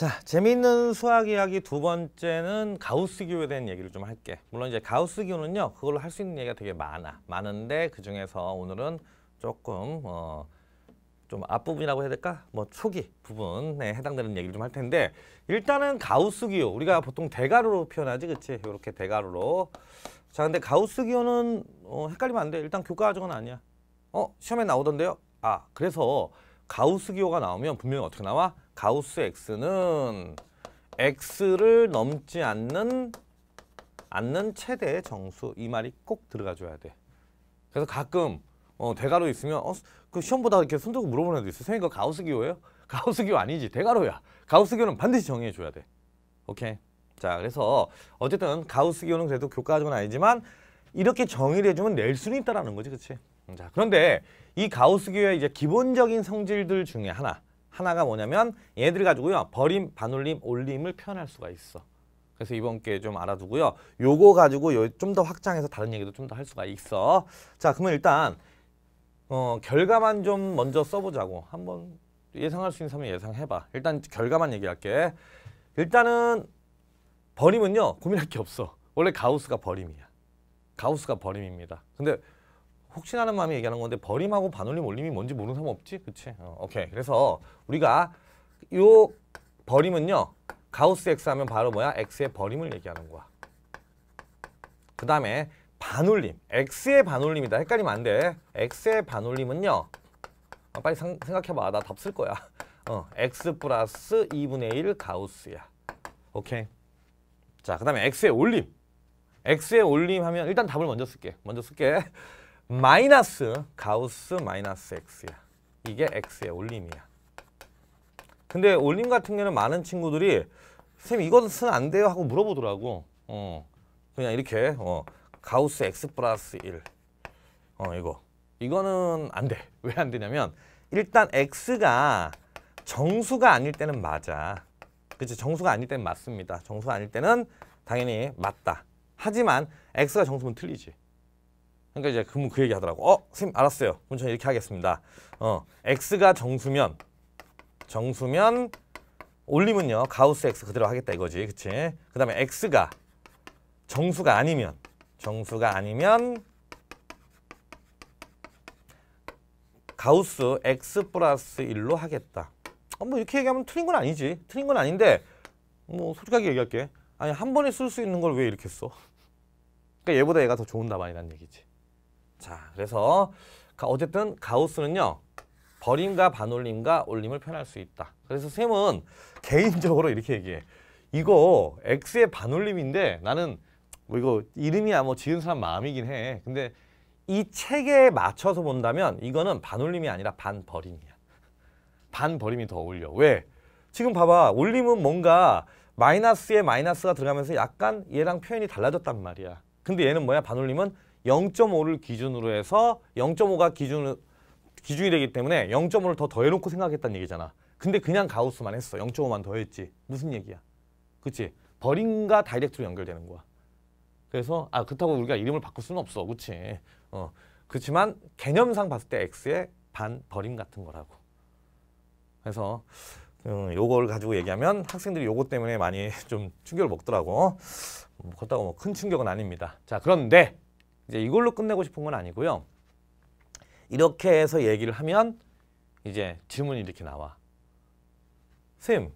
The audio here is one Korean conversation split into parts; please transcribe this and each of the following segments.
자, 재미있는 수학 이야기 두 번째는 가우스 기호에 대한 얘기를 좀 할게. 물론 이제 가우스 기호는요, 그걸로 할 수 있는 얘기가 되게 많아. 많은데 그 중에서 오늘은 조금 어, 좀 앞부분이라고 해야 될까? 뭐 초기 부분에 해당되는 얘기를 좀 할 텐데 일단은 가우스 기호 우리가 보통 대가로로 표현하지, 그렇지? 이렇게 대가로로. 자, 근데 가우스 기호는 어, 헷갈리면 안 돼. 일단 교과과정은 아니야. 어, 시험에 나오던데요. 아, 그래서 가우스 기호가 나오면 분명히 어떻게 나와? 가우스 x는 x를 넘지 않는 않는 최대의 정수 이 말이 꼭 들어가 줘야 돼. 그래서 가끔 어, 대괄호 있으면 어, 그 시험 보다 이렇게 손 들고 물어보는 애도 있어. 선생님 그거 가우스 기호예요? 가우스 기호 아니지. 대괄호야 가우스 기호는 반드시 정해 줘야 돼. 오케이. 자, 그래서 어쨌든 가우스 기호는 그래도 교과과정은 아니지만 이렇게 정의를 해 주면 낼 수는 있다라는 거지. 그치 음, 자, 그런데 이 가우스 기호의 이제 기본적인 성질들 중에 하나 하나가 뭐냐면 얘들 가지고요. 버림, 반올림, 올림을 표현할 수가 있어. 그래서 이번 기회에 좀 알아두고요. 요거 가지고 좀 더 확장해서 다른 얘기도 좀 더 할 수가 있어. 자, 그러면 일단 어, 결과만 좀 먼저 써보자고. 한번 예상할 수 있는 사람 예상해봐. 일단 결과만 얘기할게. 일단은 버림은요. 고민할 게 없어. 원래 가우스가 버림이야. 가우스가 버림입니다. 근데 혹시나 하는 마음이 얘기하는 건데 버림하고 반올림 올림이 뭔지 모르는 사람 없지? 그치? 어, 오케이. 그래서 우리가 요 버림은요. 가우스 x 하면 바로 뭐야? x의 버림을 얘기하는 거야. 그 다음에 반올림. x의 반올림이다. 헷갈리면 안 돼. x의 반올림은요. 아, 빨리 상, 생각해봐. 나 답 쓸 거야. 어, x 플러스 2분의 1 가우스야. 오케이. 자, 그 다음에 x의 올림. x의 올림 하면 일단 답을 먼저 쓸게. 먼저 쓸게. 마이너스 가우스 마이너스 x야. 이게 x의 올림이야. 근데 올림 같은 경우는 많은 친구들이 선생님 이것은 안 돼요 하고 물어보더라고. 어. 그냥 이렇게 어. 가우스 x 플러스 1. 어, 이거. 이거는 안 돼. 왜 안 되냐면 일단 x가 정수가 아닐 때는 맞아. 그치 정수가 아닐 때는 맞습니다. 정수가 아닐 때는 당연히 맞다. 하지만 x가 정수면 틀리지. 그러니까 이제 그러그 얘기 하더라고. 어, 선생님 알았어요. 그럼 저는 이렇게 하겠습니다. 어, x가 정수면 정수면 올림은요. 가우스 x 그대로 하겠다 이거지. 그치? 그 다음에 x가 정수가 아니면 정수가 아니면 가우스 x 플러스 1로 하겠다. 어, 뭐 이렇게 얘기하면 틀린 건 아니지. 틀린 건 아닌데 뭐 솔직하게 얘기할게. 아니 한 번에 쓸 수 있는 걸 왜 이렇게 써? 그러니까 얘보다 얘가 더 좋은 답안이란 얘기지. 자, 그래서 어쨌든 가우스는요. 버림과 반올림과 올림을 표현할 수 있다. 그래서 샘은 개인적으로 이렇게 얘기해. 이거 x의 반올림인데 나는 뭐 이거 이름이야 뭐 지은 사람 마음이긴 해. 근데 이 책에 맞춰서 본다면 이거는 반올림이 아니라 반버림이야. 반버림이 더 어울려. 왜? 지금 봐봐. 올림은 뭔가 마이너스에 마이너스가 들어가면서 약간 얘랑 표현이 달라졌단 말이야. 근데 얘는 뭐야? 반올림은 0.5를 기준으로 해서 0.5가 기준, 기준이 되기 때문에 0.5를 더 더해놓고 생각했다는 얘기잖아. 근데 그냥 가우스만 했어. 0.5만 더했지. 무슨 얘기야? 그치? 버림과 다이렉트로 연결되는 거야. 그래서 아 그렇다고 우리가 이름을 바꿀 수는 없어. 그치? 어, 그렇지만 개념상 봤을 때 X의 반 버림 같은 거라고. 그래서 음, 요걸 가지고 얘기하면 학생들이 요것 때문에 많이 좀 충격을 먹더라고. 음, 그렇다고 뭐큰 충격은 아닙니다. 자, 그런데 이제 이걸로 끝내고 싶은 건 아니고요. 이렇게 해서 얘기를 하면 이제 질문이 이렇게 나와. 쌤,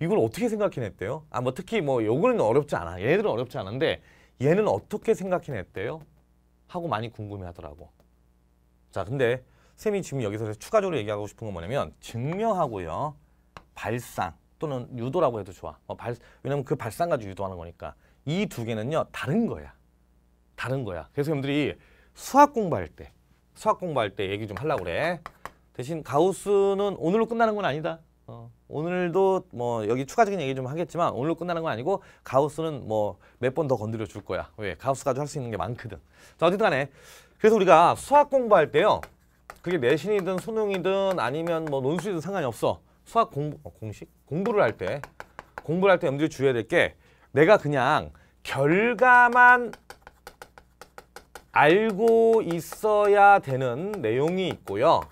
이걸 어떻게 생각해냈대요? 아, 뭐 특히 뭐 요거는 어렵지 않아. 얘네들은 어렵지 않은데 얘는 어떻게 생각해냈대요? 하고 많이 궁금해하더라고. 자, 근데 쌤이 지금 여기서 추가적으로 얘기하고 싶은 건 뭐냐면 증명하고요. 발상 또는 유도라고 해도 좋아. 어, 발, 왜냐면 그 발상 가지고 유도하는 거니까. 이 두 개는요. 다른 거야. 다른 거야. 그래서 여러분들이 수학 공부할 때 수학 공부할 때 얘기 좀 하려고 그래. 대신 가우스는 오늘로 끝나는 건 아니다. 어, 오늘도 뭐 여기 추가적인 얘기 좀 하겠지만 오늘로 끝나는 건 아니고 가우스는 뭐 몇 번 더 건드려 줄 거야. 왜? 가우스 가지고 할 수 있는 게 많거든. 자, 어쨌든 간에 그래서 우리가 수학 공부할 때요. 그게 내신이든 수능이든 아니면 뭐 논술이든 상관이 없어. 수학 공부, 어, 공식? 공부를 할 때 공부를 할때 염두에 주의해야 될 게 내가 그냥 결과만 알고 있어야 되는 내용이 있고요.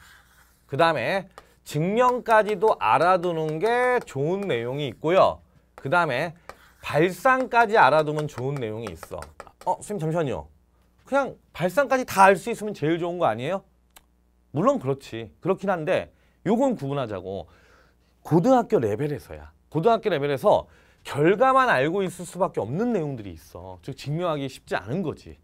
그 다음에 증명까지도 알아두는 게 좋은 내용이 있고요. 그 다음에 발상까지 알아두면 좋은 내용이 있어. 어, 선생님 잠시만요. 그냥 발상까지 다 알 수 있으면 제일 좋은 거 아니에요? 물론 그렇지. 그렇긴 한데 요건 구분하자고. 고등학교 레벨에서야. 고등학교 레벨에서 결과만 알고 있을 수밖에 없는 내용들이 있어. 즉 증명하기 쉽지 않은 거지.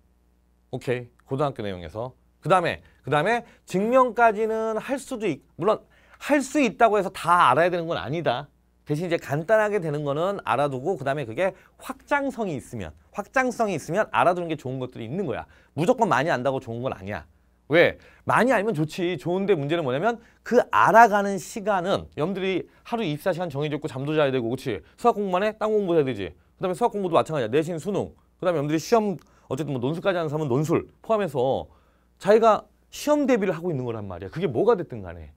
오케이 고등학교 내용에서 그 다음에 그 다음에 증명까지는 할 수도 있, 물론 할 수 있다고 해서 다 알아야 되는 건 아니다. 대신 이제 간단하게 되는 거는 알아두고 그 다음에 그게 확장성이 있으면 확장성이 있으면 알아두는 게 좋은 것들이 있는 거야. 무조건 많이 안다고 좋은 건 아니야. 왜? 많이 알면 좋지. 좋은데 문제는 뭐냐면 그 알아가는 시간은 염들이 하루 24시간 정해져 고 잠도 자야 되고 그렇지. 수학 공부만 해? 땅 공부해야 되지. 그 다음에 수학 공부도 마찬가지야. 내신 수능. 그 다음에 염들이 시험 어쨌든 뭐 논술까지 하는 사람은 논술 포함해서 자기가 시험 대비를 하고 있는 거란 말이야. 그게 뭐가 됐든 간에.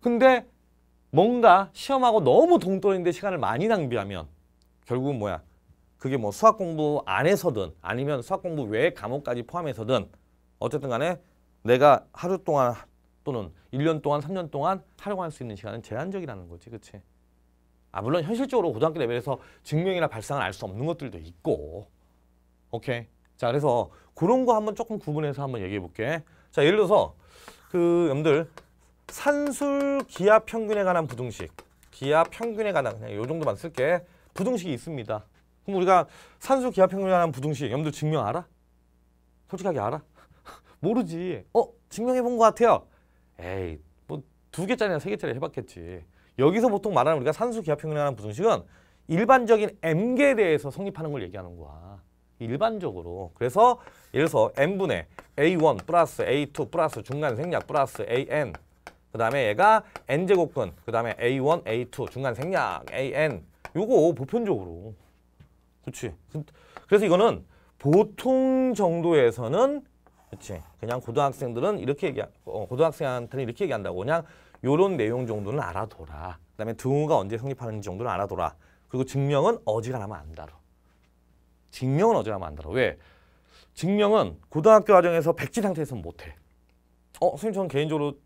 근데 뭔가 시험하고 너무 동떨어진데 시간을 많이 낭비하면 결국은 뭐야. 그게 뭐 수학 공부 안에서든 아니면 수학 공부 외 과목까지 포함해서든 어쨌든 간에 내가 하루 동안 또는 1년 동안, 3년 동안 활용할 수 있는 시간은 제한적이라는 거지. 그치? 아 물론 현실적으로 고등학교 레벨에서 증명이나 발상을 알 수 없는 것들도 있고 오케이. 자, 그래서 그런 거 한번 조금 구분해서 한번 얘기해 볼게. 자, 예를 들어서 그 여러분들 산술 기압 평균에 관한 부등식, 기압 평균에 관한 그냥 요 정도만 쓸게. 부등식이 있습니다. 그럼 우리가 산술 기압 평균에 관한 부등식 여러분들 증명 알아? 솔직하게 알아? 모르지. 어? 증명해 본 것 같아요. 에이, 뭐 두 개짜리나 세 개짜리 해봤겠지. 여기서 보통 말하는 우리가 산수 기압 평균에 관한 부등식은 일반적인 M계에 대해서 성립하는 걸 얘기하는 거야. 일반적으로 그래서 예를 들어서 n분의 a1 플러스 a2 플러스 중간 생략 플러스 an 그 다음에 얘가 n제곱근 그 다음에 a1 a2 중간 생략 an 요거 보편적으로 그치 그래서 이거는 보통 정도에서는 그치 그냥 고등학생들은 이렇게 얘기 어, 고등학생한테는 이렇게 얘기한다고 그냥 요런 내용 정도는 알아둬라 그 다음에 등호가 언제 성립하는지 정도는 알아둬라 그리고 증명은 어지간하면 안 다뤄 증명은어제나만 들어. 왜? 증명은 고등학교 과정에서 백지 상태에서 못해. 어, 선생님 저는 개인적으로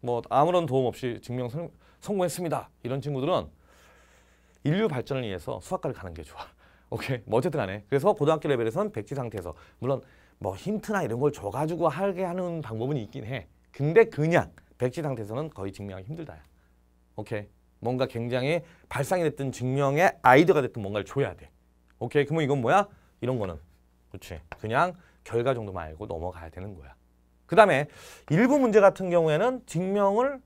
뭐 아무런 도움 없이 증명 성, 공했습니다 이런 친구들은 인류 발전을 위해서 수학과를 가는 게 좋아. 오케이. 뭐 어쨌든 안 해. 그래서 고등학교 레벨에서는 백지 상태에서 물론 뭐 힌트나 이런 걸 줘가지고 하게 하는 방법은 있긴 해. 근데 그냥 백지 상태에서는 거의 증명하기 힘들다 오케이. 뭔가 굉장히 발상이 됐든 증명의 아이디어가 됐든 뭔가를 줘야 돼. 오케이 그럼 이건 뭐야? 이런 거는 그렇지 그냥 결과 정도 말고 넘어가야 되는 거야. 그 다음에 일부 문제 같은 경우에는 증명을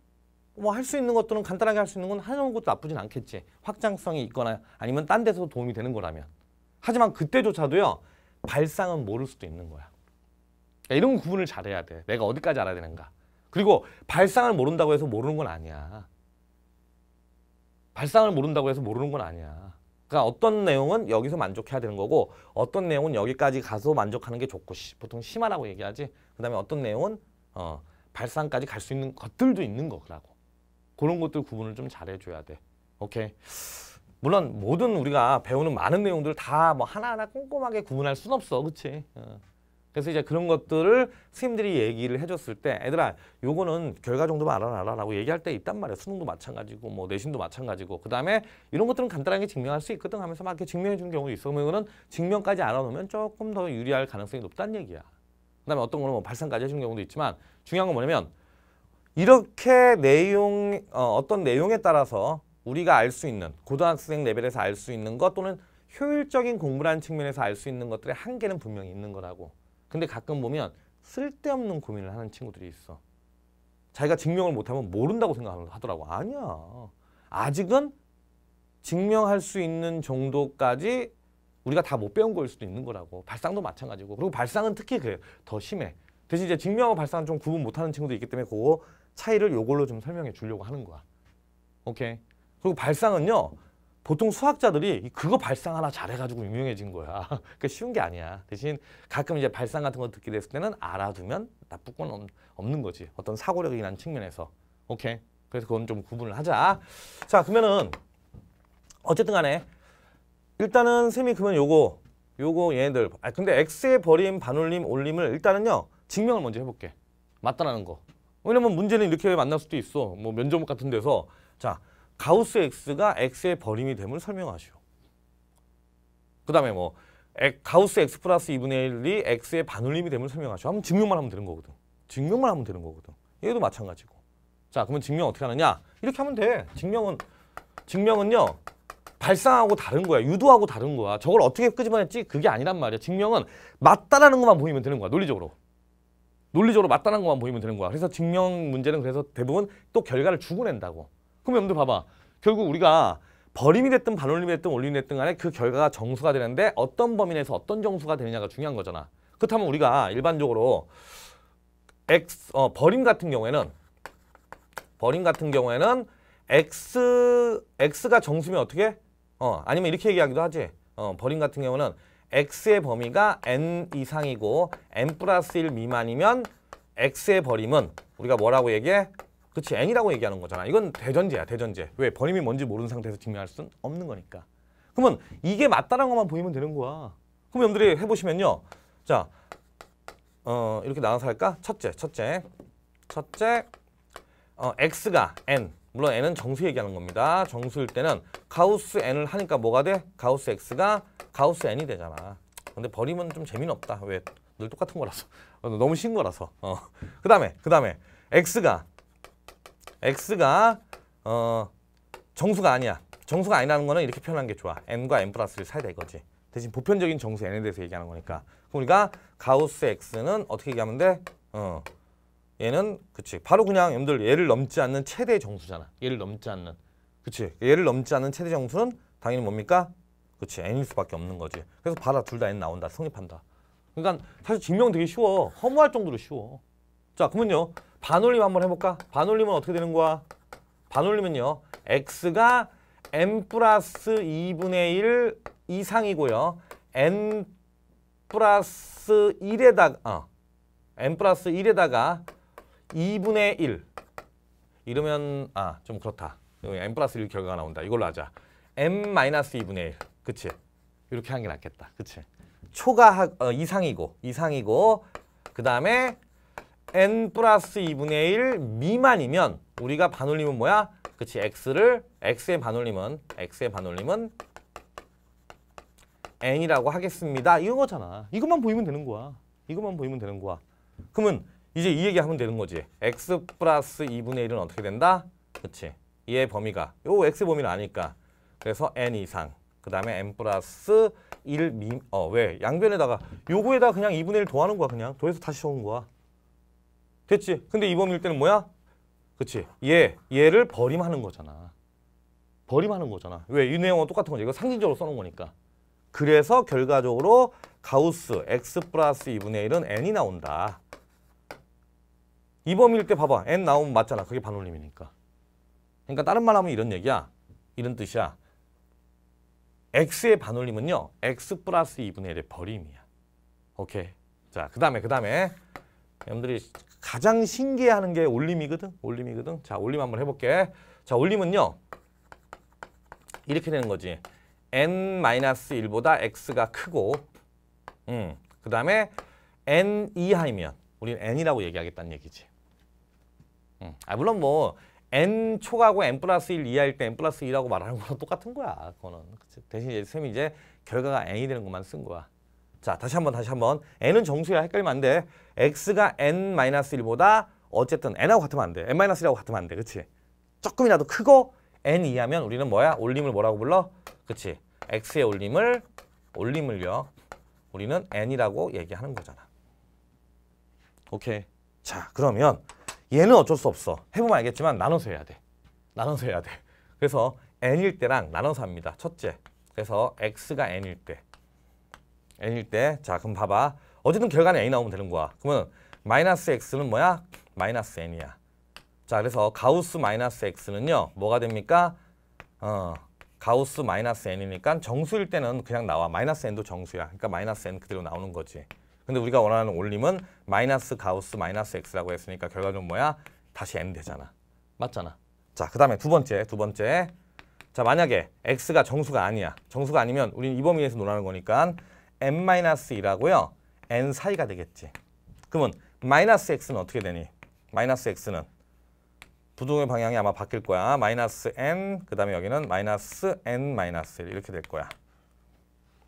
뭐 할 수 있는 것들은 간단하게 할 수 있는 건 하는 것도 나쁘진 않겠지. 확장성이 있거나 아니면 딴 데서 도움이 되는 거라면. 하지만 그때조차도요. 발상은 모를 수도 있는 거야. 그러니까 이런 구분을 잘해야 돼. 내가 어디까지 알아야 되는가. 그리고 발상을 모른다고 해서 모르는 건 아니야. 발상을 모른다고 해서 모르는 건 아니야. 그러니까 어떤 내용은 여기서 만족해야 되는 거고 어떤 내용은 여기까지 가서 만족하는 게 좋고 보통 심화라고 얘기하지 그다음에 어떤 내용은 어, 발상까지 갈 수 있는 것들도 있는 거라고 그런 것들 구분을 좀 잘해줘야 돼 오케이 물론 모든 우리가 배우는 많은 내용들 을다 뭐 하나하나 꼼꼼하게 구분할 순 없어 그치 어. 그래서 이제 그런 것들을 스님들이 얘기를 해줬을 때 애들아 요거는 결과 정도만 알아라 라고 얘기할 때 있단 말이야 수능도 마찬가지고 뭐 내신도 마찬가지고 그 다음에 이런 것들은 간단하게 증명할 수 있거든 하면서 막 이렇게 증명해 주는 경우도 있어 그러면 이거는 증명까지 알아놓으면 조금 더 유리할 가능성이 높다는 얘기야 그 다음에 어떤 거는 뭐 발상까지 해주는 경우도 있지만 중요한 건 뭐냐면 이렇게 내용 어, 어떤 내용에 따라서 우리가 알 수 있는 고등학생 레벨에서 알 수 있는 것 또는 효율적인 공부라는 측면에서 알 수 있는 것들의 한계는 분명히 있는 거라고 근데 가끔 보면 쓸데없는 고민을 하는 친구들이 있어. 자기가 증명을 못하면 모른다고 생각하더라고. 아니야. 아직은 증명할 수 있는 정도까지 우리가 다 못 배운 거일 수도 있는 거라고. 발상도 마찬가지고. 그리고 발상은 특히 그래요. 더 심해. 대신 이제 증명하고 발상은 좀 구분 못하는 친구도 있기 때문에 그거 차이를 요걸로 좀 설명해 주려고 하는 거야. 오케이. 그리고 발상은요. 보통 수학자들이 그거 발상 하나 잘해가지고 유명해진 거야. 그게 그러니까 쉬운 게 아니야. 대신 가끔 이제 발상 같은 거 듣게 됐을 때는 알아두면 나쁠 건 없는 거지. 어떤 사고력이라는 측면에서. 오케이. 그래서 그건 좀 구분을 하자. 자, 그러면은 어쨌든 간에 일단은 쌤이 그러면 요거 요거 얘네들 아 근데 x의 버림, 반올림, 올림을 일단은요 증명을 먼저 해볼게 맞다라는 거 왜냐면 문제는 이렇게 만날 수도 있어 뭐 면접 같은 데서 자 가우스 X가 X의 버림이 됨을 설명하시오. 그 다음에 뭐 가우스 X 플러스 2분의 1이 X의 반올림이 됨을 설명하시오. 한번 증명만 하면 되는 거거든. 증명만 하면 되는 거거든. 얘도 마찬가지고. 자 그러면 증명 어떻게 하느냐. 이렇게 하면 돼. 증명은 증명은요. 발상하고 다른 거야. 유도하고 다른 거야. 저걸 어떻게 끄집어냈지? 그게 아니란 말이야. 증명은 맞다라는 것만 보이면 되는 거야. 논리적으로. 논리적으로 맞다는 라 것만 보이면 되는 거야. 그래서 증명 문제는 그래서 대부분 또 결과를 주고 낸다고. 그럼 염두 봐봐. 결국 우리가 버림이 됐든 반올림이 됐든 올림이 됐든 간에 그 결과가 정수가 되는데 어떤 범위 내에서 어떤 정수가 되느냐가 중요한 거잖아. 그렇다면 우리가 일반적으로 x 어, 버림 같은 경우에는 버림 같은 경우에는 x x가 정수면 어떻게? 어 아니면 이렇게 얘기하기도 하지. 어 버림 같은 경우는 x의 범위가 n 이상이고 n 플러스 1 미만이면 x의 버림은 우리가 뭐라고 얘기해? 그치 N이라고 얘기하는 거잖아. 이건 대전제야 대전제. 왜? 버림이 뭔지 모르는 상태에서 증명할 수는 없는 거니까. 그러면 이게 맞다는 것만 보이면 되는 거야. 그럼 여러분들이 해보시면요. 자, 어, 이렇게 나눠서 할까? 첫째, 첫째, 첫째, 어, x가 n. 물론 n은 정수 얘기하는 겁니다. 정수일 때는 가우스 n을 하니까 뭐가 돼? 가우스 x가 가우스 n이 되잖아. 근데 버림은좀 재미는 없다. 왜? 늘 똑같은 거라서. 너무 쉬 거라서. 어. 그 다음에, 그 다음에 x가 x가 어, 정수가 아니야. 정수가 아니라는 거는 이렇게 표현한 게 좋아. n과 n 플러스 를 사이다 이거지. 대신 보편적인 정수 n에 대해서 얘기하는 거니까. 그럼 우리가 가우스 x는 어떻게 얘기하면 돼? 어. 얘는 그치. 바로 그냥 여러분들 얘를 넘지 않는 최대 정수잖아. 얘를 넘지 않는. 그치. 얘를 넘지 않는 최대 정수는 당연히 뭡니까? 그치. n일 수밖에 없는 거지. 그래서 봐라. 둘 다 n 나온다. 성립한다. 그러니까 사실 증명 되게 쉬워. 허무할 정도로 쉬워. 자, 그러면요. 반올림 한번 해볼까? 반올림은 어떻게 되는 거야? 반올림은요. x가 n 플러스 2분의 1 이상이고요. n 플러스 1에다가 어, n 플러스 1에다가 2분의 1 이러면 아 좀 그렇다. n 플러스 1 결과가 나온다. 이걸로 하자. n 마이너스 2분의 1 그치? 이렇게 하는 게 낫겠다. 그치? 초과 하, 어, 이상이고 이상이고 그 다음에 n 플러스 2분의 1 미만이면 우리가 반올림은 뭐야? 그치 x를 x의 반올림은 x의 반올림은 n이라고 하겠습니다. 이런 거잖아. 이것만 보이면 되는 거야. 이것만 보이면 되는 거야. 그러면 이제 이 얘기하면 되는 거지. x 플러스 2분의 1은 어떻게 된다? 그치. 얘 범위가. 요 x 범위는 아니까. 그래서 n 이상. 그 다음에 n 플러스 1 미, 어, 왜? 양변에다가 요거에다가 그냥 2분의 1 더하는 거야, 그냥. 더해서 다시 적은 거야. 됐지? 근데 이범일 때는 뭐야? 그치? 얘, 얘를 버림하는 거잖아. 버림하는 거잖아. 왜? 이 내용은 똑같은 거지. 이거 상징적으로 써놓은 거니까. 그래서 결과적으로 가우스 x 플러스 2분의 1은 n이 나온다. 이범일 때 봐봐. n 나오면 맞잖아. 그게 반올림이니까. 그러니까 다른 말 하면 이런 얘기야. 이런 뜻이야. x의 반올림은요. x 플러스 2분의 1의 버림이야. 오케이. 자, 그 다음에 그 다음에 여러분들이 가장 신기해하는 게 올림이거든. 올림이거든. 자, 올림 한번 해볼게. 자, 올림은요. 이렇게 되는 거지. n-1보다 x가 크고 음, 그 다음에 n 이하이면 우리는 n이라고 얘기하겠다는 얘기지. 음, 아, 물론 뭐 n 초과고 n 플러스 1 이하일 때 n 플러스 2라고 말하는 거랑 똑같은 거야. 그거는. 대신 이제 쌤이 이제 결과가 n이 되는 것만 쓴 거야. 자, 다시 한번 다시 한번. n은 정수야 헷갈리면 안 돼. x가 n-1보다 어쨌든 n하고 같으면 안 돼. n-1하고 같으면 안 돼. 그치? 조금이라도 크고 n 이하면 우리는 뭐야? 올림을 뭐라고 불러? 그치? x의 올림을 올림을요. 우리는 n이라고 얘기하는 거잖아. 오케이. 자, 그러면 얘는 어쩔 수 없어. 해보면 알겠지만 나눠서 해야 돼. 나눠서 해야 돼. 그래서 n일 때랑 나눠서 합니다. 첫째. 그래서 x가 n일 때. n일 때 자 그럼 봐봐 어쨌든 결과는 n이 나오면 되는 거야 그러면 마이너스 x는 뭐야? 마이너스 n이야 자 그래서 가우스 마이너스 x는요 뭐가 됩니까? 어 가우스 마이너스 n이니까 정수일 때는 그냥 나와 마이너스 n도 정수야 그러니까 마이너스 n 그대로 나오는 거지 근데 우리가 원하는 올림은 마이너스 가우스 마이너스 x라고 했으니까 결과는 뭐야? 다시 n 되잖아 맞잖아 자그 다음에 두 번째 두 번째 자 만약에 x가 정수가 아니야 정수가 아니면 우리는 이 범위에서 논하는 거니까 n-2라고요. n 사이가 되겠지. 그러면 마이너스 x는 어떻게 되니? 마이너스 x는 부동의 방향이 아마 바뀔 거야. 마이너스 n, 그 다음에 여기는 마이너스 n 마이너스 이렇게 될 거야.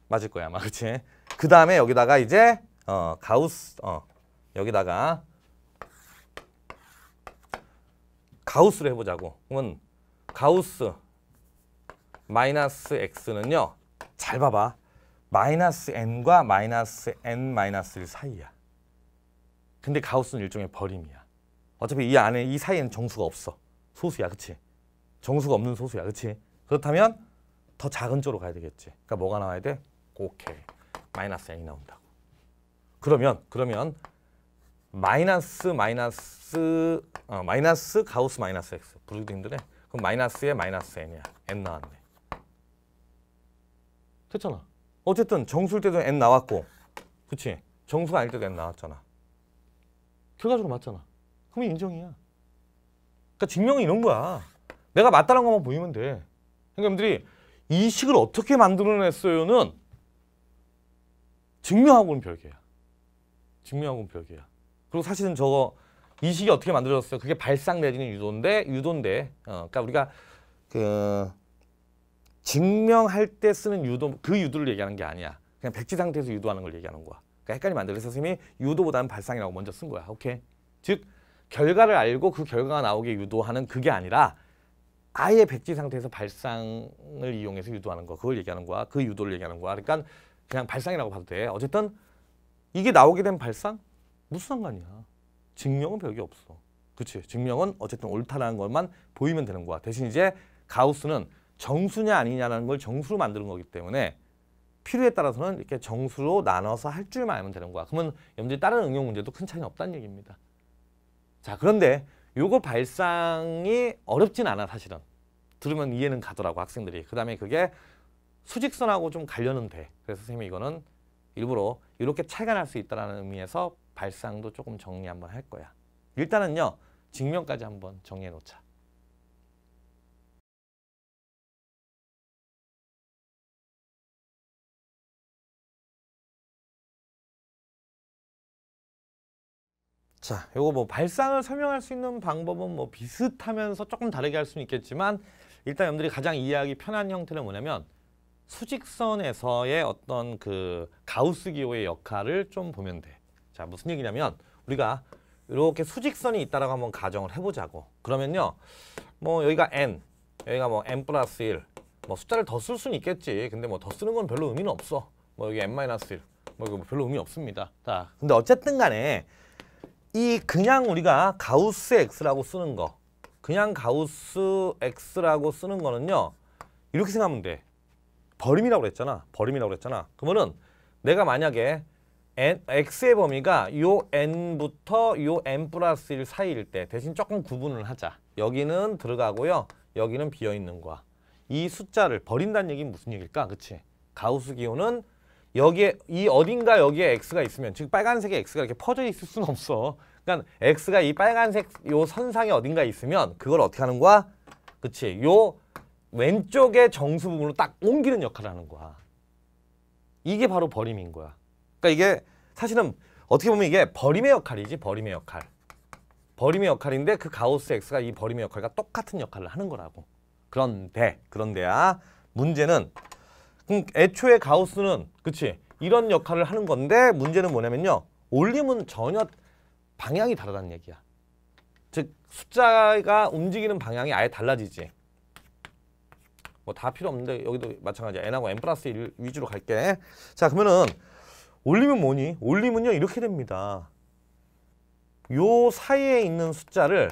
맞을 거야 아마, 그치? 그 다음에 여기다가 이제 어, 가우스, 어, 여기다가 가우스를 해보자고. 그러면 가우스 마이너스 x는요. 잘 봐봐. 마이너스 n과 마이너스 n 마이너스 1 사이야. 근데 가우스는 일종의 버림이야. 어차피 이 안에 이 사이에는 정수가 없어. 소수야, 그렇지? 정수가 없는 소수야, 그렇지? 그렇다면 더 작은 쪽으로 가야 되겠지. 그러니까 뭐가 나와야 돼? 오케이. 마이너스 n이 나온다고. 그러면 그러면 마이너스 마이너스 어, 마이너스 가우스 마이너스 x 부르기도 힘드네. 그럼 마이너스에 마이너스 n이야. n 나왔네. 됐잖아. 어쨌든 정수일 때도 n 나왔고 그치? 정수가 아닐 때도 n 나왔잖아. 결과적으로 맞잖아. 그럼 인정이야. 그러니까 증명이 이런 거야. 내가 맞다는 것만 보이면 돼. 형님들이 그러니까 이 식을 어떻게 만들어냈어요는 증명하고는 별개야. 증명하고는 별개야. 그리고 사실은 저거 이 식이 어떻게 만들어졌어요? 그게 발상 내지는 유도인데 유도인데 어, 그러니까 우리가 그 증명할 때 쓰는 유도 그 유도를 얘기하는 게 아니야. 그냥 백지 상태에서 유도하는 걸 얘기하는 거야. 그러니까 헷갈리면 안 돼. 그래서 선생님이 유도보다는 발상이라고 먼저 쓴 거야. 오케이. 즉 결과를 알고 그 결과가 나오게 유도하는 그게 아니라 아예 백지 상태에서 발상을 이용해서 유도하는 거. 그걸 얘기하는 거야. 그 유도를 얘기하는 거야. 그러니까 그냥 발상이라고 봐도 돼. 어쨌든 이게 나오게 된 발상 무슨 상관이야. 증명은 별게 없어. 그치. 증명은 어쨌든 옳다라는 것만 보이면 되는 거야. 대신 이제 가우스는 정수냐 아니냐라는 걸 정수로 만드는 거기 때문에 필요에 따라서는 이렇게 정수로 나눠서 할 줄만 알면 되는 거야. 그러면 염제 다른 응용 문제도 큰 차이는 없다는 얘기입니다. 자 그런데 요거 발상이 어렵진 않아 사실은. 들으면 이해는 가더라고 학생들이. 그 다음에 그게 수직선하고 좀 관련은 돼. 그래서 선생님이 이거는 일부러 이렇게 차이할수 있다는 의미에서 발상도 조금 정리 한번 할 거야. 일단은요. 직면까지 한번 정리해 놓자. 자, 요거 뭐 발상을 설명할 수 있는 방법은 뭐 비슷하면서 조금 다르게 할 수는 있겠지만 일단 여러분들이 가장 이해하기 편한 형태는 뭐냐면 수직선에서의 어떤 그 가우스 기호의 역할을 좀 보면 돼. 자, 무슨 얘기냐면 우리가 이렇게 수직선이 있다라고 한번 가정을 해보자고. 그러면요. 뭐 여기가 n, 여기가 뭐 n 플러스 1, 뭐 숫자를 더 쓸 수는 있겠지. 근데 뭐 더 쓰는 건 별로 의미는 없어. 뭐 여기 n 마이너스 1, 뭐 이거 별로 의미 없습니다. 자, 근데 어쨌든 간에 이 그냥 우리가 가우스 X라고 쓰는 거 그냥 가우스 X라고 쓰는 거는요 이렇게 생각하면 돼 버림이라고 그랬잖아 버림이라고 그랬잖아 그러면은 내가 만약에 n, x의 범위가 요 n부터 요 n 플러스 1 사이일 때 대신 조금 구분을 하자 여기는 들어가고요 여기는 비어있는 거야 이 숫자를 버린다는 얘기는 무슨 얘기일까 그치 가우스 기호는 여기에 이 어딘가 여기에 x가 있으면 즉 빨간색의 x가 이렇게 퍼져 있을 수는 없어. 그러니까 x가 이 빨간색 요 선상에 어딘가 있으면 그걸 어떻게 하는 거야? 그치? 요 왼쪽의 정수 부분으로 딱 옮기는 역할을 하는 거야. 이게 바로 버림인 거야. 그러니까 이게 사실은 어떻게 보면 이게 버림의 역할이지 버림의 역할. 버림의 역할인데 그 가우스 x가 이 버림의 역할과 똑같은 역할을 하는 거라고. 그런데 그런데야 문제는 그럼 음, 애초에 가우스는 그치 이런 역할을 하는 건데 문제는 뭐냐면요. 올림은 전혀 방향이 다르다는 얘기야. 즉 숫자가 움직이는 방향이 아예 달라지지. 뭐 다 필요 없는데 여기도 마찬가지야. n하고 n 플러스 1 위주로 갈게. 자 그러면은 올림은 뭐니? 올림은요 이렇게 됩니다. 요 사이에 있는 숫자를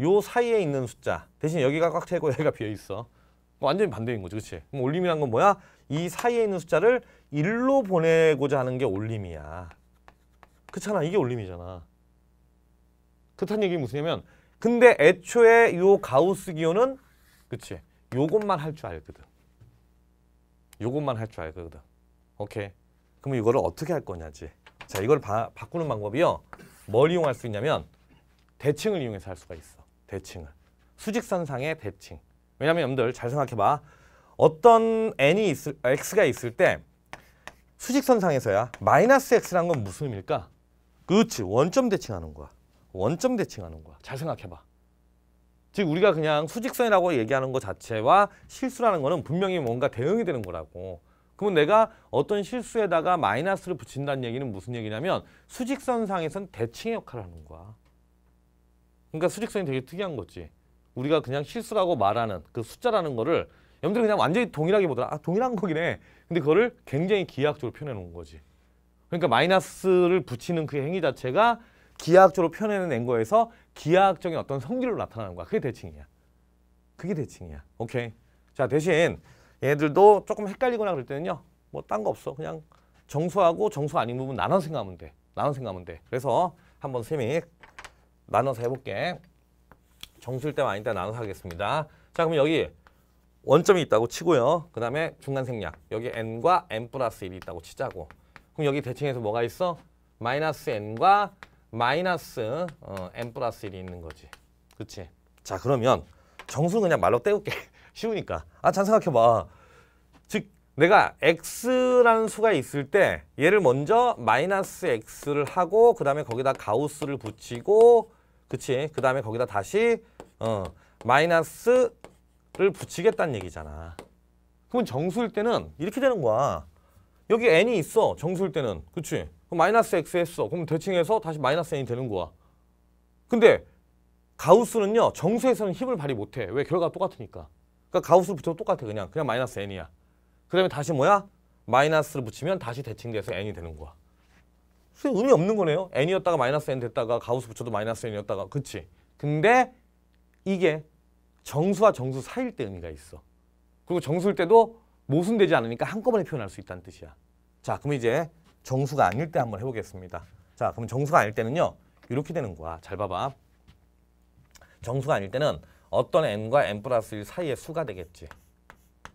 요 사이에 있는 숫자 대신 여기가 꽉 차있고 여기가 비어있어 완전히 반대인 거지 그치? 그럼 올림이란 건 뭐야? 이 사이에 있는 숫자를 1로 보내고자 하는 게 올림이야. 그렇잖아. 이게 올림이잖아. 그렇다는 얘기 무슨냐면 근데 애초에 요 가우스 기호는 그치 요것만 할 줄 알거든. 요것만 할 줄 알거든. 오케이. 그러 이거를 어떻게 할 거냐지. 자, 이걸 바, 바꾸는 방법이요. 뭘 이용할 수 있냐면 대칭을 이용해서 할 수가 있어. 대칭을. 수직선상의 대칭. 왜냐면 여러분들 잘 생각해봐. 어떤 n이 있을, x가 있을 때 수직선상에서야 마이너스 x란 건 무슨 의미일까? 그렇지 원점 대칭하는 거야. 원점 대칭하는 거야. 잘 생각해봐. 즉 우리가 그냥 수직선이라고 얘기하는 것 자체와 실수라는 거는 분명히 뭔가 대응이 되는 거라고. 그러면 내가 어떤 실수에다가 마이너스를 붙인다는 얘기는 무슨 얘기냐면 수직선상에선 대칭의 역할을 하는 거야. 그러니까 수직선이 되게 특이한 거지. 우리가 그냥 실수라고 말하는 그 숫자라는 거를 여러분들 그냥 완전히 동일하게보더라아 동일한 거긴 해. 근데 그거를 굉장히 기하학적으로 표현해 놓은 거지. 그러니까 마이너스를 붙이는 그 행위 자체가 기하학적으로 표현해낸 거에서 기하학적인 어떤 성질로 나타나는 거야. 그게 대칭이야. 그게 대칭이야. 오케이. 자 대신 얘들도 조금 헷갈리거나 그럴 때는요. 뭐 딴 거 없어. 그냥 정수하고 정수 아닌 부분 나눠 생각하면 돼. 나눠 생각하면 돼. 그래서 한번 쌤이 나눠서 해볼게. 정수일 때와 아닌 때 나눠서 하겠습니다. 자 그럼 여기 원점이 있다고 치고요. 그 다음에 중간 생략. 여기 n과 n 플러스 1이 있다고 치자고. 그럼 여기 대칭에서 뭐가 있어? 마이너스 n과 마이너스 어, n 플러스 1이 있는 거지. 그치? 자 그러면 정수는 그냥 말로 떼울게. 쉬우니까. 아잘 생각해봐. 즉 내가 x라는 수가 있을 때 얘를 먼저 마이너스 x를 하고 그 다음에 거기다 가우스를 붙이고 그치? 그 다음에 거기다 다시 어 마이너스 를 붙이겠다는 얘기잖아. 그러면 정수일 때는 이렇게 되는 거야. 여기 n이 있어. 정수일 때는. 그치? 그럼 마이너스 x 했어. 그럼 대칭해서 다시 마이너스 n이 되는 거야. 근데 가우스는요. 정수에서는 힘을 발휘 못해. 왜? 결과가 똑같으니까. 그러니까 가우스를 붙여도 똑같아. 그냥. 그냥 마이너스 n이야. 그 다음에 다시 뭐야? 마이너스를 붙이면 다시 대칭돼서 n이 되는 거야. 그래서 의미 없는 거네요. n이었다가 마이너스 n 됐다가 가우스 붙여도 마이너스 n이었다가. 그치? 근데 이게 정수와 정수 사이일 때 의미가 있어. 그리고 정수일 때도 모순되지 않으니까 한꺼번에 표현할 수 있다는 뜻이야. 자, 그럼 이제 정수가 아닐 때 한번 해보겠습니다. 자, 그럼 정수가 아닐 때는요. 이렇게 되는 거야. 잘 봐봐. 정수가 아닐 때는 어떤 n과 n 플러스 1 사이의 수가 되겠지.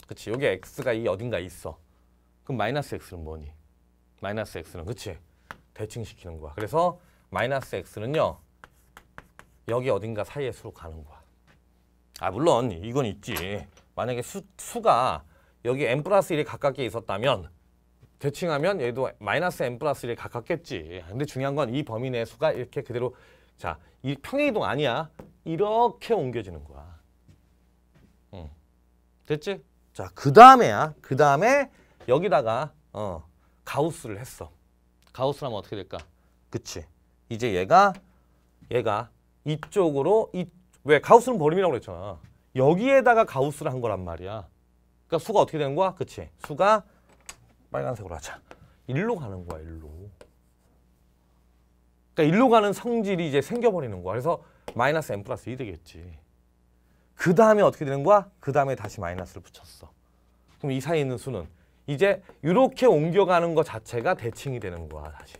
그치, 여기 x가 이 어딘가 에 있어. 그럼 마이너스 x는 뭐니? 마이너스 x는, 그치? 대칭시키는 거야. 그래서 마이너스 x는요. 여기 어딘가 사이의 수로 가는 거야. 아 물론 이건 있지. 만약에 수, 수가 여기 n 플러스 1이 가깝게 있었다면 대칭하면 얘도 마이너스 n 플러스 1이 가깝겠지. 근데 중요한 건 이 범위 내 수가 이렇게 그대로 자, 이 평행이동 아니야. 이렇게 옮겨지는 거야. 응. 됐지? 자, 그 다음에야. 그 다음에 여기다가 어, 가우스를 했어. 가우스라면 어떻게 될까? 그치. 이제 얘가 얘가 이쪽으로 이쪽 왜 가우스는 버림이라고 그랬잖아. 여기에다가 가우스를 한 거란 말이야. 그러니까 수가 어떻게 되는 거야? 그치? 수가 빨간색으로 하자. 일로 가는 거야, 일로. 그러니까 일로 가는 성질이 이제 생겨버리는 거야. 그래서 마이너스 n 플러스 2 e 되겠지. 그 다음에 어떻게 되는 거야? 그 다음에 다시 마이너스를 붙였어. 그럼 이 사이에 있는 수는 이제 이렇게 옮겨가는 것 자체가 대칭이 되는 거야, 다시.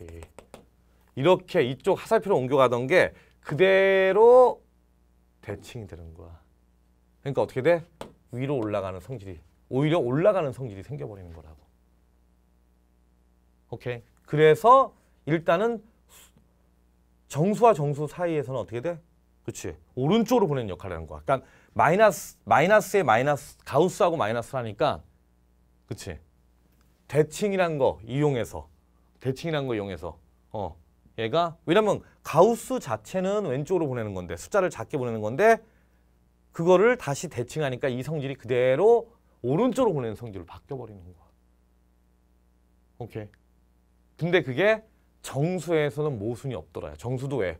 이렇게 이쪽 화살표로 옮겨가던 게 그대로 대칭이 되는 거야. 그러니까 어떻게 돼? 위로 올라가는 성질이 오히려 올라가는 성질이 생겨버리는 거라고. 오케이. 그래서 일단은 정수와 정수 사이에서는 어떻게 돼? 그렇지. 오른쪽으로 보내는 역할을 하는 거야. 그러니까 마이너스 마이너스에 마이너스 가우스하고 마이너스라니까 그렇지. 대칭이란 거 이용해서 대칭이란 거 이용해서 어 얘가 왜냐면 가우스 자체는 왼쪽으로 보내는 건데 숫자를 작게 보내는 건데 그거를 다시 대칭하니까 이 성질이 그대로 오른쪽으로 보내는 성질로 바뀌어버리는 거야. 오케이. 근데 그게 정수에서는 모순이 없더라. 정수도 왜?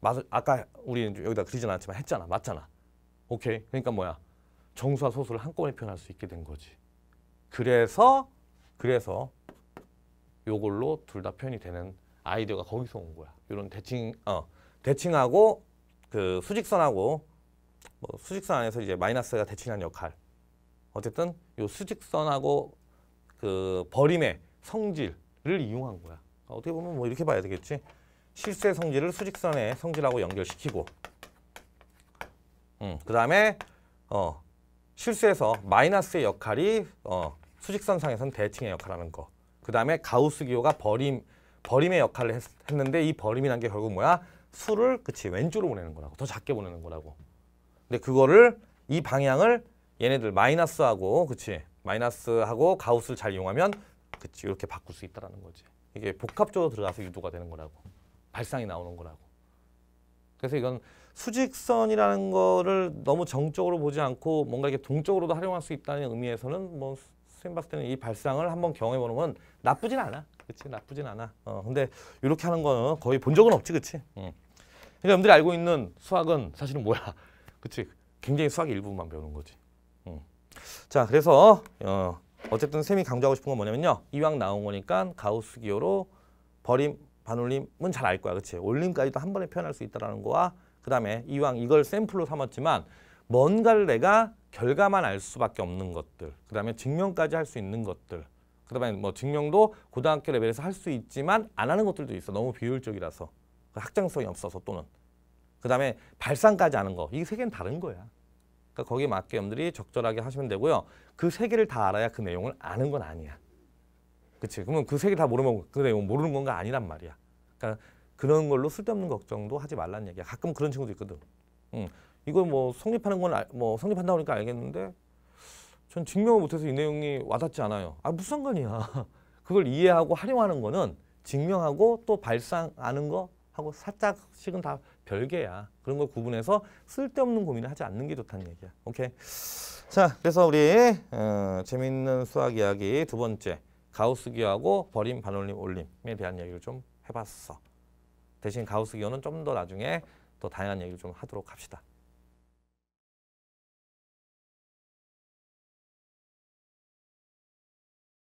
맞, 아까 우리 여기다 그리진 않았지만 했잖아. 맞잖아. 오케이. 그러니까 뭐야? 정수와 소수를 한꺼번에 표현할 수 있게 된 거지. 그래서 그래서 요걸로 둘 다 표현이 되는 아이디어가 거기서 온 거야. 이런 대칭 어 대칭하고 그 수직선하고 뭐 수직선 안에서 이제 마이너스가 대칭하 역할. 어쨌든 요 수직선하고 그 버림의 성질을 이용한 거야. 어떻게 보면 뭐 이렇게 봐야 되겠지. 실수 성질을 수직선의 성질하고 연결시키고 음, 그 다음에 어, 실수에서 마이너스의 역할이 어, 수직선상에선 대칭의 역할하는 거. 그 다음에 가우스 기호가 버림 버림의 역할을 했, 했는데 이 버림이란 게 결국 뭐야? 수를 그치 왼쪽으로 보내는 거라고 더 작게 보내는 거라고 근데 그거를 이 방향을 얘네들 마이너스하고 그치 마이너스하고 가우스를 잘 이용하면 그치 이렇게 바꿀 수 있다라는 거지 이게 복합적으로 들어가서 유도가 되는 거라고 발상이 나오는 거라고 그래서 이건 수직선이라는 거를 너무 정적으로 보지 않고 뭔가 이렇게 동적으로도 활용할 수 있다는 의미에서는 뭐 선생님 봤을 때는 이 발상을 한번 경험해보는 건 나쁘진 않아 그치 나쁘진 않아. 어 근데 이렇게 하는 거는 거의 본 적은 없지 그치? 응. 그러니까 여러분들이 알고 있는 수학은 사실은 뭐야? 그치? 굉장히 수학의 일부만 배우는 거지. 응. 자 그래서 어 어쨌든 쌤이 강조하고 싶은 건 뭐냐면요. 이왕 나온 거니까 가우스 기호로 버림, 반올림은 잘 알 거야. 그치? 올림까지도 한 번에 표현할 수 있다는 라 거와 그 다음에 이왕 이걸 샘플로 삼았지만 뭔가를 내가 결과만 알 수밖에 없는 것들 그 다음에 증명까지 할 수 있는 것들 그다음에 뭐 증명도 고등학교 레벨에서 할 수 있지만 안 하는 것들도 있어. 너무 비효율적이라서 학장성이 그 없어서 또는 그다음에 발상까지 하는 거. 이세 개는 다른 거야. 그러니까 거기에 맞게 여러분들이 적절하게 하시면 되고요. 그 세 개를 다 알아야 그 내용을 아는 건 아니야. 그치 그러면 그 세 개 다 모르면 그 내용 모르는 건가 아니란 말이야. 그러니까 그런 걸로 쓸데없는 걱정도 하지 말라는 얘기야. 가끔 그런 친구도 있거든. 음, 이거뭐 성립하는 건 뭐 성립한다고 하니까 알겠는데 전 증명을 못해서 이 내용이 와닿지 않아요. 아 무슨 상관이야. 그걸 이해하고 활용하는 거는 증명하고 또 발상하는 거 하고 살짝씩은 다 별개야. 그런 걸 구분해서 쓸데없는 고민을 하지 않는 게 좋다는 얘기야. 오케이. 자, 그래서 우리 어, 재미있는 수학 이야기 두 번째 가우스 기하고 버림, 반올림, 올림에 대한 이야기를 좀 해봤어. 대신 가우스 기호는 좀 더 나중에 더 다양한 얘기를 좀 하도록 합시다.